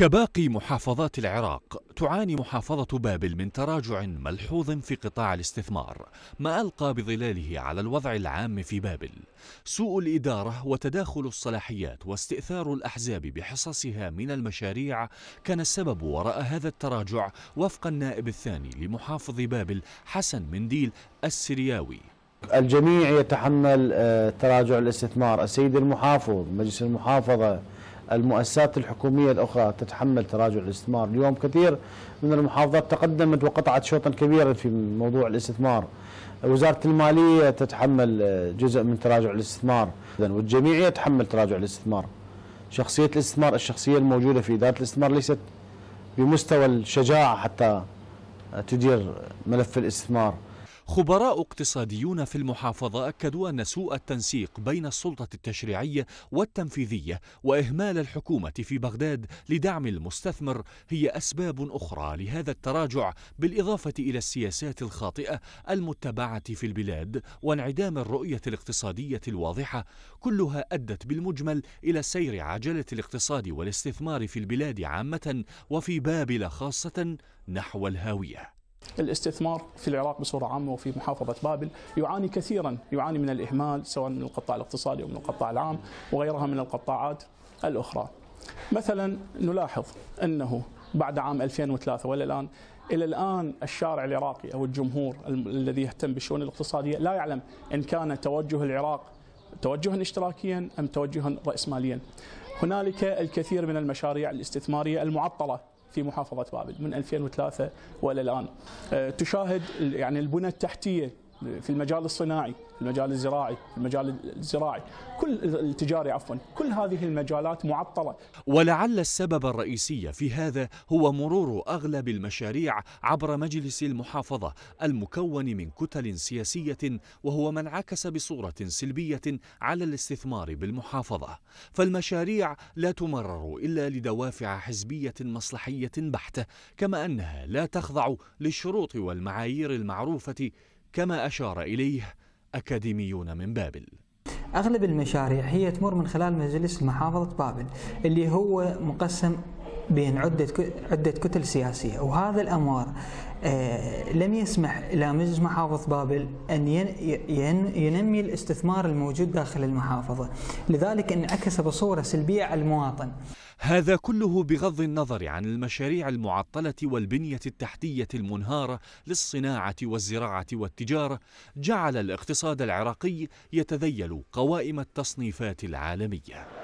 كباقي محافظات العراق تعاني محافظة بابل من تراجع ملحوظ في قطاع الاستثمار ما ألقى بظلاله على الوضع العام في بابل سوء الإدارة وتداخل الصلاحيات واستئثار الأحزاب بحصصها من المشاريع كان السبب وراء هذا التراجع وفق النائب الثاني لمحافظ بابل حسن منديل السرياوي الجميع يتحمل آه، تراجع الاستثمار السيد المحافظ مجلس المحافظة المؤسسات الحكومية الأخرى تتحمل تراجع الاستثمار اليوم كثير من المحافظات تقدمت وقطعت شوطا كبيرا في موضوع الاستثمار وزارة المالية تتحمل جزء من تراجع الاستثمار والجميع يتحمل تراجع الاستثمار شخصية الاستثمار الشخصية الموجودة في إدارة الاستثمار ليست بمستوى الشجاعة حتى تدير ملف الاستثمار خبراء اقتصاديون في المحافظة أكدوا أن سوء التنسيق بين السلطة التشريعية والتنفيذية وإهمال الحكومة في بغداد لدعم المستثمر هي أسباب أخرى لهذا التراجع بالإضافة إلى السياسات الخاطئة المتبعة في البلاد وانعدام الرؤية الاقتصادية الواضحة كلها أدت بالمجمل إلى سير عجلة الاقتصاد والاستثمار في البلاد عامة وفي بابل خاصة نحو الهاوية الاستثمار في العراق بصورة عامة وفي محافظة بابل يعاني كثيرا يعاني من الإهمال سواء من القطاع الاقتصادي أو من القطاع العام وغيرها من القطاعات الأخرى مثلا نلاحظ أنه بعد عام 2003 ولا الآن إلى الآن الشارع العراقي أو الجمهور الذي يهتم بالشؤون الاقتصادية لا يعلم إن كان توجه العراق توجها اشتراكيا أم توجها رأسماليا هنالك الكثير من المشاريع الاستثمارية المعطلة في محافظه بابل من 2003 والى الان. آه، تشاهد يعني البنى التحتيه في المجال الصناعي في المجال الزراعي في المجال الزراعي كل التجاري عفوا كل هذه المجالات معطلة ولعل السبب الرئيسي في هذا هو مرور أغلب المشاريع عبر مجلس المحافظة المكون من كتل سياسية وهو ما انعكس بصورة سلبية على الاستثمار بالمحافظة فالمشاريع لا تمرر إلا لدوافع حزبية مصلحية بحتة كما أنها لا تخضع للشروط والمعايير المعروفة كما أشار إليه أكاديميون من بابل اغلب المشاريع هي تمر من خلال مجلس محافظه بابل اللي هو مقسم بين عدة عدة كتل سياسية وهذا الأمر آه، لم يسمح لمجلس محافظ بابل أن ينمي الاستثمار الموجود داخل المحافظة لذلك انعكس بصورة سلبية على المواطن هذا كله بغض النظر عن المشاريع المعطلة والبنية التحتية المنهارة للصناعة والزراعة والتجارة جعل الاقتصاد العراقي يتذيل قوائم التصنيفات العالمية